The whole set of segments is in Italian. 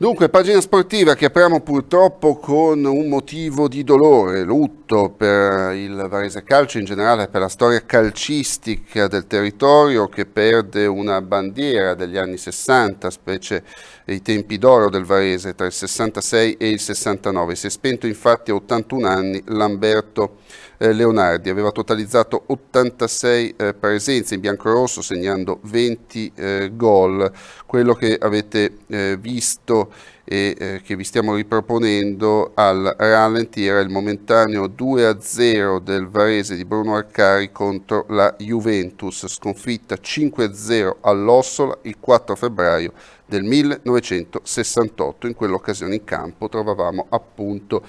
Dunque, pagina sportiva che apriamo purtroppo con un motivo di dolore, lutto per il Varese Calcio in generale, per la storia calcistica del territorio che perde una bandiera degli anni 60, specie dei tempi d'oro del Varese tra il 66 e il 69. Si è spento infatti a 81 anni Lamberto eh, Leonardi, aveva totalizzato 86 eh, presenze in biancorosso segnando 20 eh, gol. Quello che avete eh, visto e eh, che vi stiamo riproponendo al rallenti era il momentaneo 2-0 del Varese di Bruno Arcari contro la Juventus, sconfitta 5-0 all'Ossola il 4 febbraio del 1968. In quell'occasione in campo trovavamo appunto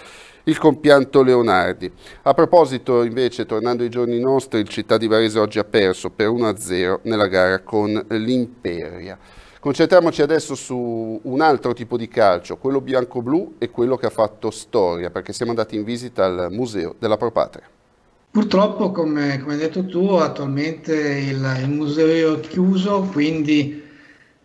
il compianto Leonardi. A proposito invece, tornando ai giorni nostri, il Città di Varese oggi ha perso per 1-0 nella gara con l'Imperia. Concentriamoci adesso su un altro tipo di calcio, quello bianco-blu e quello che ha fatto storia, perché siamo andati in visita al Museo della Propatria. Purtroppo, come, come hai detto tu, attualmente il, il museo è chiuso, quindi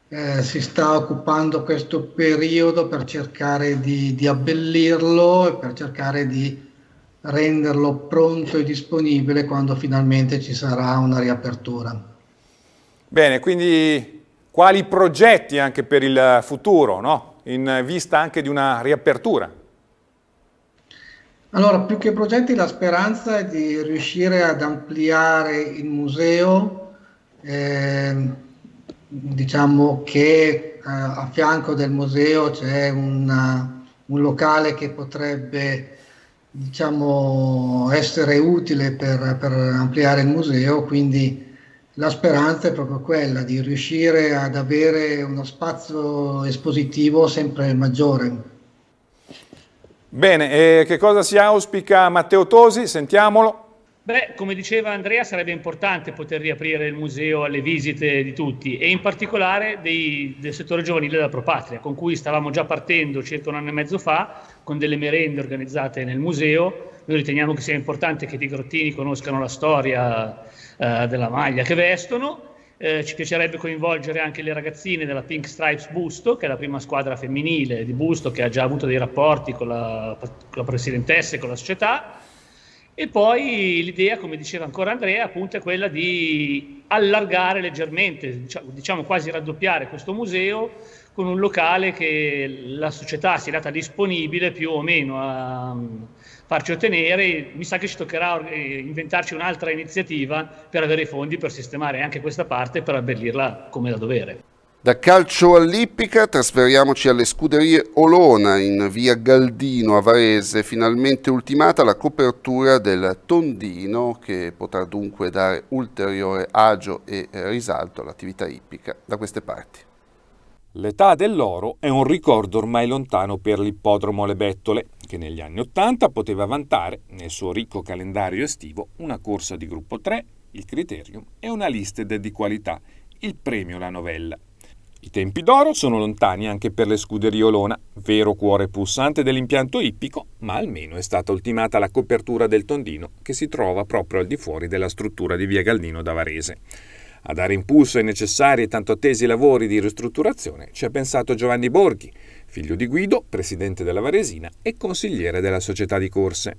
eh, si sta occupando questo periodo per cercare di, di abbellirlo e per cercare di renderlo pronto e disponibile quando finalmente ci sarà una riapertura. Bene, quindi quali progetti anche per il futuro, no? in vista anche di una riapertura? Allora, più che progetti, la speranza è di riuscire ad ampliare il museo, eh, diciamo che eh, a fianco del museo c'è un, locale che potrebbe diciamo, essere utile per, per ampliare il museo, quindi la speranza è proprio quella di riuscire ad avere uno spazio espositivo sempre maggiore. Bene, che cosa si auspica Matteo Tosi? Sentiamolo. Beh, come diceva Andrea, sarebbe importante poter riaprire il museo alle visite di tutti e in particolare dei, del settore giovanile della Propatria, con cui stavamo già partendo circa un anno e mezzo fa, con delle merende organizzate nel museo. Noi riteniamo che sia importante che i grottini conoscano la storia eh, della maglia che vestono. Eh, ci piacerebbe coinvolgere anche le ragazzine della Pink Stripes Busto, che è la prima squadra femminile di Busto che ha già avuto dei rapporti con la, con la presidentessa e con la società e poi l'idea, come diceva ancora Andrea, appunto è quella di allargare leggermente, diciamo, diciamo quasi raddoppiare questo museo con un locale che la società si è data disponibile più o meno a mm, farci ottenere. Mi sa che ci toccherà eh, inventarci un'altra iniziativa per avere i fondi per sistemare anche questa parte e per abbellirla come da dovere. Da calcio all'Ippica trasferiamoci alle scuderie Olona in via Galdino a Varese, finalmente ultimata la copertura del Tondino che potrà dunque dare ulteriore agio e risalto all'attività ippica da queste parti. L'età dell'oro è un ricordo ormai lontano per l'ippodromo Le Bettole, che negli anni Ottanta poteva vantare, nel suo ricco calendario estivo, una corsa di gruppo 3, il criterium e una listed di qualità, il premio La Novella. I tempi d'oro sono lontani anche per le scuderie Olona, vero cuore pulsante dell'impianto ippico, ma almeno è stata ultimata la copertura del tondino che si trova proprio al di fuori della struttura di via Galdino da Varese. A dare impulso ai necessari e tanto attesi lavori di ristrutturazione ci ha pensato Giovanni Borghi, figlio di Guido, presidente della Varesina e consigliere della società di corse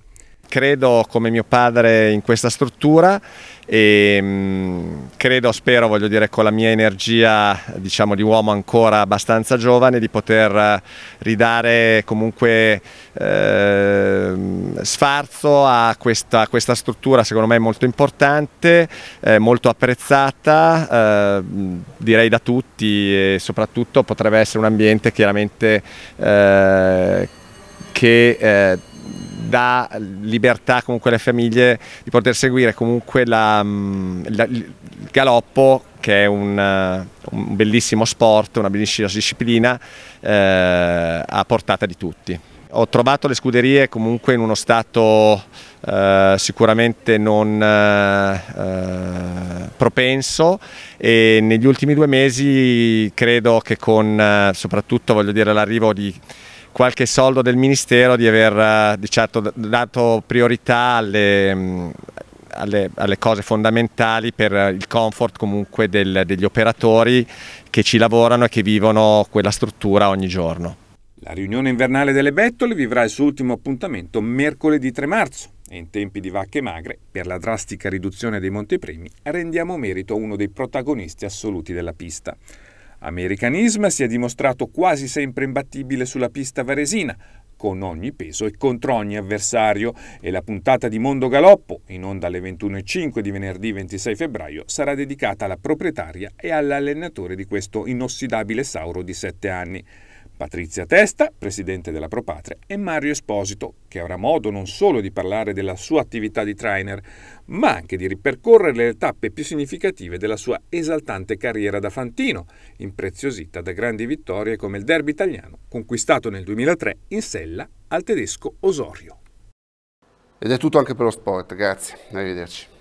credo come mio padre in questa struttura e mm, credo, spero, voglio dire, con la mia energia diciamo, di uomo ancora abbastanza giovane, di poter eh, ridare comunque eh, sfarzo a questa, questa, struttura, secondo me molto importante, eh, molto apprezzata, eh, direi da tutti e soprattutto potrebbe essere un ambiente chiaramente eh, che eh, dà libertà comunque alle famiglie di poter seguire comunque la, mm, la, galoppo che è un, eh, un bellissimo sport, una bellissima disciplina eh, a portata di tutti. Ho trovato le scuderie comunque in uno stato eh, sicuramente non eh, eh propenso e negli ultimi due mesi credo che con eh, soprattutto l'arrivo di qualche soldo del Ministero di aver di certo, dato priorità alle mm, alle, alle, cose fondamentali per eh, il comfort comunque del, degli operatori che ci lavorano e che vivono quella struttura ogni giorno. La riunione invernale delle Bettole vivrà il suo ultimo appuntamento mercoledì 3 marzo e in tempi di vacche magre, per la drastica riduzione dei montepremi, rendiamo merito a uno dei protagonisti assoluti della pista. Americanism si è dimostrato quasi sempre imbattibile sulla pista varesina, con ogni peso e contro ogni avversario e la puntata di Mondo Galoppo, in onda alle 21.05 di venerdì 26 febbraio, sarà dedicata alla proprietaria e all'allenatore di questo inossidabile Sauro di 7 anni. Patrizia Testa, presidente della Propatria, e Mario Esposito, che avrà modo non solo di parlare della sua attività di trainer, ma anche di ripercorrere le tappe più significative della sua esaltante carriera da fantino, impreziosita da grandi vittorie come il derby italiano, conquistato nel 2003 in sella al tedesco Osorio. Ed è tutto anche per lo sport, grazie, arrivederci.